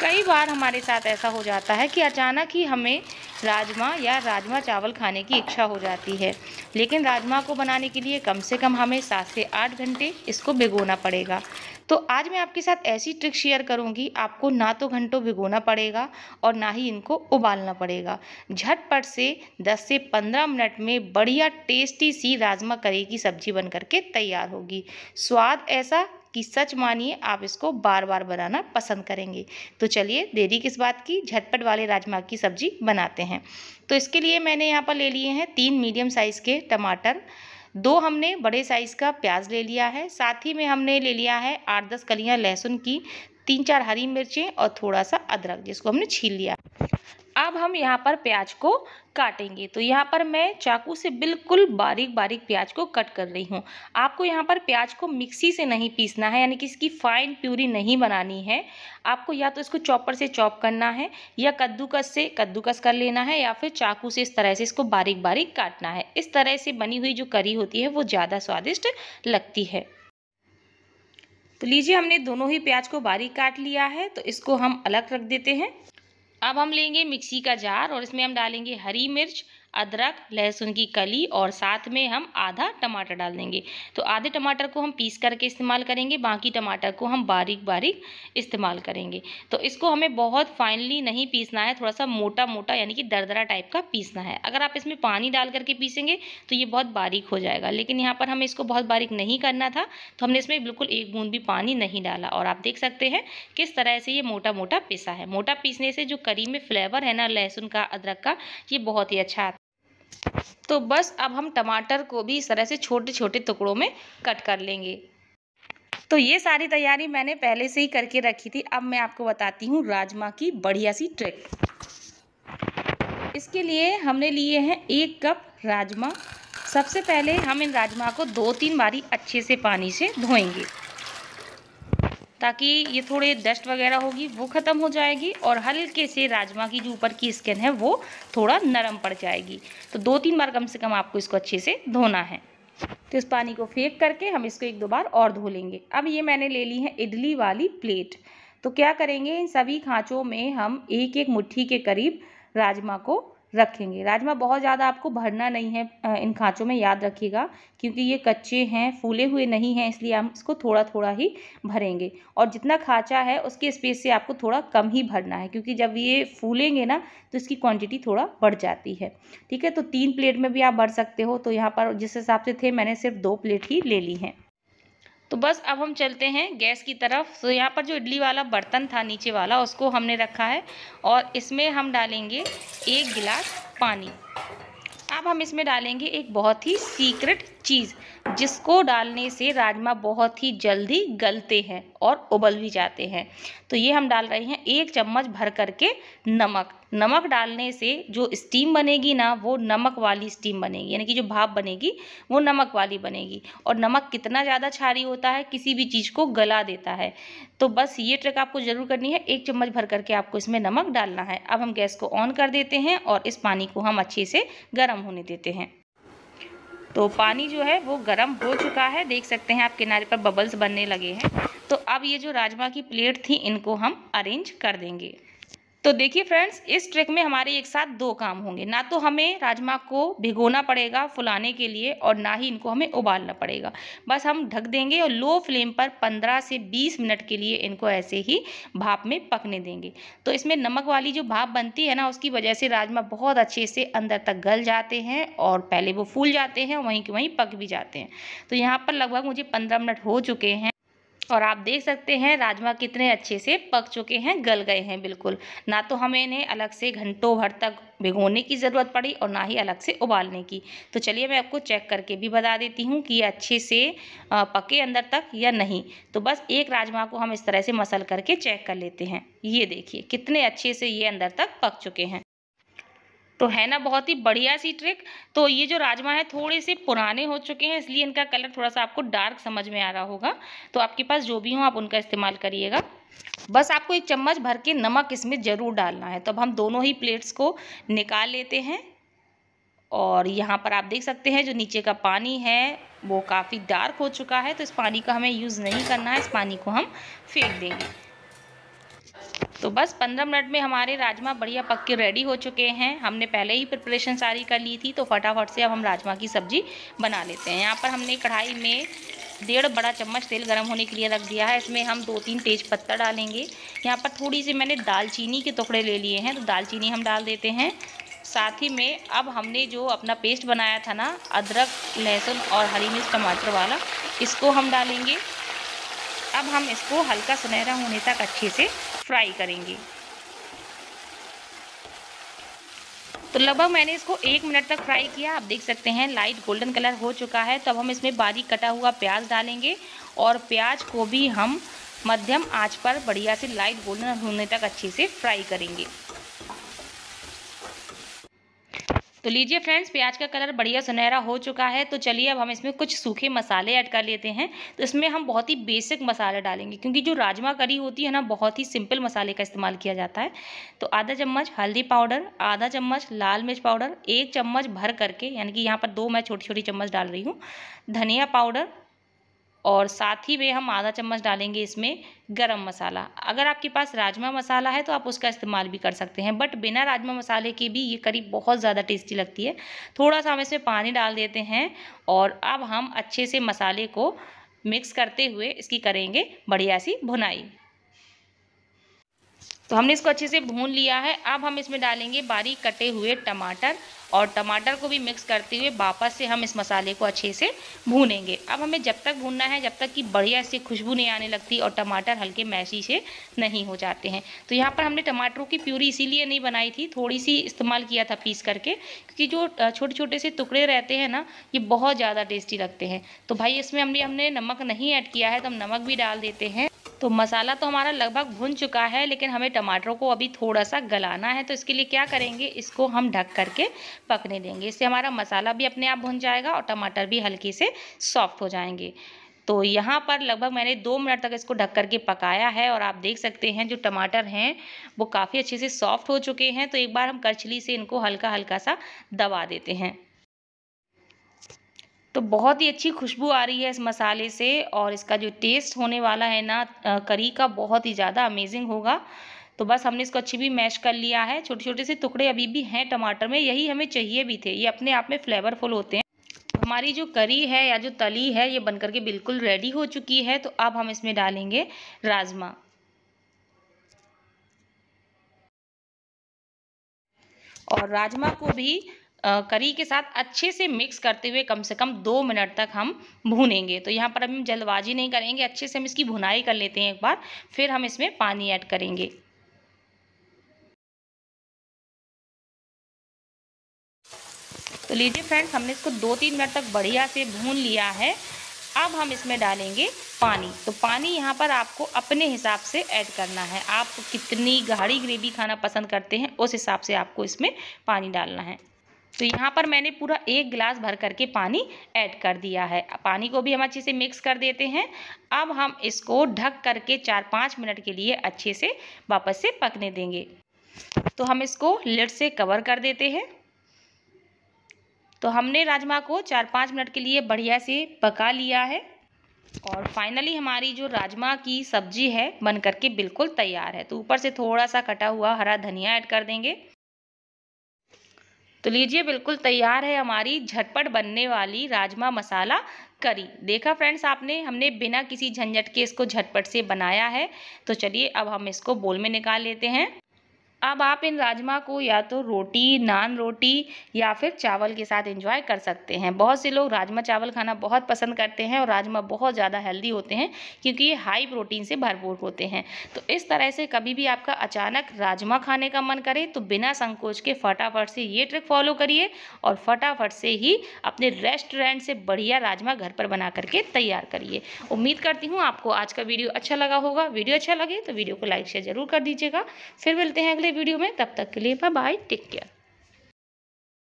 कई बार हमारे साथ ऐसा हो जाता है कि अचानक ही हमें राजमा या राजमा चावल खाने की इच्छा हो जाती है लेकिन राजमा को बनाने के लिए कम से कम हमें सात से आठ घंटे इसको भिगोना पड़ेगा तो आज मैं आपके साथ ऐसी ट्रिक शेयर करूंगी आपको ना तो घंटों भिगोना पड़ेगा और ना ही इनको उबालना पड़ेगा झटपट से 10 से 15 मिनट में बढ़िया टेस्टी सी राजमा करी की सब्जी बन करके तैयार होगी स्वाद ऐसा कि सच मानिए आप इसको बार बार बनाना पसंद करेंगे तो चलिए देरी किस बात की झटपट वाले राजमा की सब्जी बनाते हैं तो इसके लिए मैंने यहाँ पर ले लिए हैं तीन मीडियम साइज़ के टमाटर दो हमने बड़े साइज़ का प्याज ले लिया है साथ ही में हमने ले लिया है आठ दस कलियाँ लहसुन की तीन चार हरी मिर्चें और थोड़ा सा अदरक जिसको हमने छील लिया अब हम यहाँ पर प्याज को काटेंगे तो यहाँ पर मैं चाकू से बिल्कुल बारीक बारीक प्याज को कट कर रही हूँ आपको यहाँ पर प्याज को मिक्सी से नहीं पीसना है यानी कि इसकी फाइन प्यूरी नहीं बनानी है आपको या तो इसको चॉपर से चॉप करना है या कद्दूकस से कद्दूकस कर लेना है या फिर चाकू से इस तरह से इसको बारीक बारीक काटना है इस तरह से बनी हुई जो करी होती है वो ज़्यादा स्वादिष्ट लगती है तो लीजिए हमने दोनों ही प्याज को बारीक काट लिया है तो इसको हम अलग रख देते हैं अब हम लेंगे मिक्सी का जार और इसमें हम डालेंगे हरी मिर्च अदरक लहसुन की कली और साथ में हम आधा टमाटर डाल देंगे तो आधे टमाटर को हम पीस करके इस्तेमाल करेंगे बाकी टमाटर को हम बारीक बारीक इस्तेमाल करेंगे तो इसको हमें बहुत फाइनली नहीं पीसना है थोड़ा सा मोटा मोटा यानी कि दरदरा टाइप का पीसना है अगर आप इसमें पानी डाल करके पीसेंगे तो ये बहुत बारीक हो जाएगा लेकिन यहाँ पर हमें इसको बहुत बारीक नहीं करना था तो हमने इसमें बिल्कुल एक बूंद भी पानी नहीं डाला और आप देख सकते हैं किस तरह से ये मोटा मोटा पिसा है मोटा पीसने से जो करी में फ्लेवर है ना लहसुन का अदरक का ये बहुत ही अच्छा तो बस अब हम टमाटर को भी इस तरह से छोटे छोटे टुकड़ों में कट कर लेंगे तो ये सारी तैयारी मैंने पहले से ही करके रखी थी अब मैं आपको बताती हूँ राजमा की बढ़िया सी ट्रिक इसके लिए हमने लिए हैं एक कप राजमा सबसे पहले हम इन राजमा को दो तीन बारी अच्छे से पानी से धोएंगे ताकि ये थोड़े डस्ट वगैरह होगी वो ख़त्म हो जाएगी और हल्के से राजमा की जो ऊपर की स्किन है वो थोड़ा नरम पड़ जाएगी तो दो तीन बार कम से कम आपको इसको अच्छे से धोना है तो इस पानी को फेंक करके हम इसको एक दो बार और धो लेंगे अब ये मैंने ले ली है इडली वाली प्लेट तो क्या करेंगे इन सभी खाँचों में हम एक एक मुट्ठी के करीब राजमा को रखेंगे राजमा बहुत ज़्यादा आपको भरना नहीं है इन खाँचों में याद रखिएगा क्योंकि ये कच्चे हैं फूले हुए नहीं हैं इसलिए हम इसको थोड़ा थोड़ा ही भरेंगे और जितना खाँचा है उसके स्पेस से आपको थोड़ा कम ही भरना है क्योंकि जब ये फूलेंगे ना तो इसकी क्वांटिटी थोड़ा बढ़ जाती है ठीक है तो तीन प्लेट में भी आप भर सकते हो तो यहाँ पर जिस हिसाब से थे मैंने सिर्फ दो प्लेट ही ले ली हैं तो बस अब हम चलते हैं गैस की तरफ तो यहाँ पर जो इडली वाला बर्तन था नीचे वाला उसको हमने रखा है और इसमें हम डालेंगे एक गिलास पानी अब हम इसमें डालेंगे एक बहुत ही सीक्रेट चीज़ जिसको डालने से राजमा बहुत ही जल्दी गलते हैं और उबल भी जाते हैं तो ये हम डाल रहे हैं एक चम्मच भर करके नमक नमक डालने से जो स्टीम बनेगी ना वो नमक वाली स्टीम बनेगी यानी कि जो भाप बनेगी वो नमक वाली बनेगी और नमक कितना ज़्यादा छारी होता है किसी भी चीज़ को गला देता है तो बस ये ट्रिक आपको ज़रूर करनी है एक चम्मच भर करके आपको इसमें नमक डालना है अब हम गैस को ऑन कर देते हैं और इस पानी को हम अच्छे से गर्म होने देते हैं तो पानी जो है वो गर्म हो चुका है देख सकते हैं आप किनारे पर बबल्स बनने लगे हैं तो अब ये जो राजमा की प्लेट थी इनको हम अरेंज कर देंगे तो देखिए फ्रेंड्स इस ट्रिक में हमारे एक साथ दो काम होंगे ना तो हमें राजमा को भिगोना पड़ेगा फुलाने के लिए और ना ही इनको हमें उबालना पड़ेगा बस हम ढक देंगे और लो फ्लेम पर 15 से 20 मिनट के लिए इनको ऐसे ही भाप में पकने देंगे तो इसमें नमक वाली जो भाप बनती है ना उसकी वजह से राजमा बहुत अच्छे से अंदर तक गल जाते हैं और पहले वो फूल जाते हैं वहीं के वहीं पक भी जाते हैं तो यहाँ पर लगभग मुझे पंद्रह मिनट हो चुके हैं और आप देख सकते हैं राजमा कितने अच्छे से पक चुके हैं गल गए हैं बिल्कुल ना तो हमें इन्हें अलग से घंटों भर तक भिगोने की ज़रूरत पड़ी और ना ही अलग से उबालने की तो चलिए मैं आपको चेक करके भी बता देती हूँ कि ये अच्छे से पके अंदर तक या नहीं तो बस एक राजमा को हम इस तरह से मसल करके चेक कर लेते हैं ये देखिए कितने अच्छे से ये अंदर तक पक चुके हैं तो है ना बहुत ही बढ़िया सी ट्रिक तो ये जो राजमा है थोड़े से पुराने हो चुके हैं इसलिए इनका कलर थोड़ा सा आपको डार्क समझ में आ रहा होगा तो आपके पास जो भी हो आप उनका इस्तेमाल करिएगा बस आपको एक चम्मच भर के नमक इसमें ज़रूर डालना है तो अब हम दोनों ही प्लेट्स को निकाल लेते हैं और यहाँ पर आप देख सकते हैं जो नीचे का पानी है वो काफ़ी डार्क हो चुका है तो इस पानी का हमें यूज़ नहीं करना है इस पानी को हम फेंक देंगे तो बस पंद्रह मिनट में हमारे राजमा बढ़िया पक के रेडी हो चुके हैं हमने पहले ही प्रिपरेशन सारी कर ली थी तो फटाफट से अब हम राजमा की सब्ज़ी बना लेते हैं यहाँ पर हमने कढ़ाई में डेढ़ बड़ा चम्मच तेल गर्म होने के लिए रख दिया है इसमें हम दो तीन तेज पत्ता डालेंगे यहाँ पर थोड़ी सी मैंने दालचीनी के टुकड़े ले लिए हैं तो दालचीनी हम डाल देते हैं साथ ही में अब हमने जो अपना पेस्ट बनाया था ना अदरक लहसुन और हरी मिर्च टमाटर वाला इसको हम डालेंगे अब हम इसको हल्का सुनहरा होने तक अच्छे से फ्राई करेंगे तो लगभग मैंने इसको एक मिनट तक फ्राई किया आप देख सकते हैं लाइट गोल्डन कलर हो चुका है तब हम इसमें बारीक कटा हुआ प्याज डालेंगे और प्याज को भी हम मध्यम आंच पर बढ़िया से लाइट गोल्डन होने तक अच्छे से फ्राई करेंगे तो लीजिए फ्रेंड्स प्याज का कलर बढ़िया सुनहरा हो चुका है तो चलिए अब हम इसमें कुछ सूखे मसाले ऐड कर लेते हैं तो इसमें हम बहुत ही बेसिक मसाले डालेंगे क्योंकि जो राजमा करी होती है ना बहुत ही सिंपल मसाले का इस्तेमाल किया जाता है तो आधा चम्मच हल्दी पाउडर आधा चम्मच लाल मिर्च पाउडर एक चम्मच भर करके यानी कि यहाँ पर दो मैं छोटी छोटी चम्मच डाल रही हूँ धनिया पाउडर और साथ ही में हम आधा चम्मच डालेंगे इसमें गरम मसाला अगर आपके पास राजमा मसाला है तो आप उसका इस्तेमाल भी कर सकते हैं बट बिना राजमा मसाले के भी ये करी बहुत ज़्यादा टेस्टी लगती है थोड़ा सा हम इसमें पानी डाल देते हैं और अब हम अच्छे से मसाले को मिक्स करते हुए इसकी करेंगे बढ़िया सी भुनाई तो हमने इसको अच्छे से भून लिया है अब हम इसमें डालेंगे बारीक कटे हुए टमाटर और टमाटर को भी मिक्स करते हुए वापस से हम इस मसाले को अच्छे से भूनेंगे अब हमें जब तक भूनना है जब तक कि बढ़िया से खुशबू नहीं आने लगती और टमाटर हल्के मैशी से नहीं हो जाते हैं तो यहाँ पर हमने टमाटरों की प्यूरी इसीलिए नहीं बनाई थी थोड़ी सी इस्तेमाल किया था पीस करके क्योंकि जो छोटे छोटे से टुकड़े रहते हैं ना ये बहुत ज़्यादा टेस्टी लगते हैं तो भाई इसमें हमने हमने नमक नहीं ऐड किया है तो हम नमक भी डाल देते हैं तो मसाला तो हमारा लगभग भुन चुका है लेकिन हमें टमाटरों को अभी थोड़ा सा गलाना है तो इसके लिए क्या करेंगे इसको हम ढक करके पकने देंगे इससे हमारा मसाला भी अपने आप भुन जाएगा और टमाटर भी हल्के से सॉफ्ट हो जाएंगे तो यहाँ पर लगभग मैंने दो मिनट तक इसको ढक करके पकाया है और आप देख सकते हैं जो टमाटर हैं वो काफ़ी अच्छे से सॉफ्ट हो चुके हैं तो एक बार हम करछली से इनको हल्का हल्का सा दबा देते हैं तो बहुत ही अच्छी खुशबू आ रही है इस मसाले से और इसका जो टेस्ट होने वाला है ना करी का बहुत ही ज़्यादा अमेजिंग होगा तो बस हमने इसको अच्छी भी मैश कर लिया है छोटे छोटे से टुकड़े अभी भी हैं टमाटर में यही हमें चाहिए भी थे ये अपने आप में फ्लेवरफुल होते हैं हमारी जो करी है या जो तली है ये बनकर के बिल्कुल रेडी हो चुकी है तो अब हम इसमें डालेंगे राजमा और राजमा को भी करी के साथ अच्छे से मिक्स करते हुए कम से कम दो मिनट तक हम भूनेंगे तो यहाँ पर हम जल्दबाजी नहीं करेंगे अच्छे से हम इसकी भुनाई कर लेते हैं एक बार फिर हम इसमें पानी ऐड करेंगे तो लीजिए फ्रेंड्स हमने इसको दो तीन मिनट तक बढ़िया से भून लिया है अब हम इसमें डालेंगे पानी तो पानी यहाँ पर आपको अपने हिसाब से ऐड करना है आप कितनी गाढ़ी ग्रेवी खाना पसंद करते हैं उस हिसाब से आपको इसमें पानी डालना है तो यहाँ पर मैंने पूरा एक गिलास भर करके पानी ऐड कर दिया है पानी को भी हम अच्छे से मिक्स कर देते हैं अब हम इसको ढक करके चार पाँच मिनट के लिए अच्छे से वापस से पकने देंगे तो हम इसको लिड से कवर कर देते हैं तो हमने राजमा को चार पाँच मिनट के लिए बढ़िया से पका लिया है और फाइनली हमारी जो राजमा की सब्जी है बन करके बिल्कुल तैयार है तो ऊपर से थोड़ा सा कटा हुआ हरा धनिया ऐड कर देंगे तो लीजिए बिल्कुल तैयार है हमारी झटपट बनने वाली राजमा मसाला करी देखा फ्रेंड्स आपने हमने बिना किसी झंझट के इसको झटपट से बनाया है तो चलिए अब हम इसको बोल में निकाल लेते हैं अब आप इन राजमा को या तो रोटी नान रोटी या फिर चावल के साथ एंजॉय कर सकते हैं बहुत से लोग राजमा चावल खाना बहुत पसंद करते हैं और राजमा बहुत ज़्यादा हेल्दी होते हैं क्योंकि ये हाई प्रोटीन से भरपूर होते हैं तो इस तरह से कभी भी आपका अचानक राजमा खाने का मन करे तो बिना संकोच के फटाफट से ये ट्रिक फॉलो करिए और फटाफट से ही अपने रेस्टोरेंट से बढ़िया राजमा घर पर बना करके तैयार करिए उम्मीद करती हूँ आपको आज का वीडियो अच्छा लगा होगा वीडियो अच्छा लगे तो वीडियो को लाइक शेयर जरूर कर दीजिएगा फिर मिलते हैं अगले अगले वीडियो में तब तक के लिए बाय बाय टेक केयर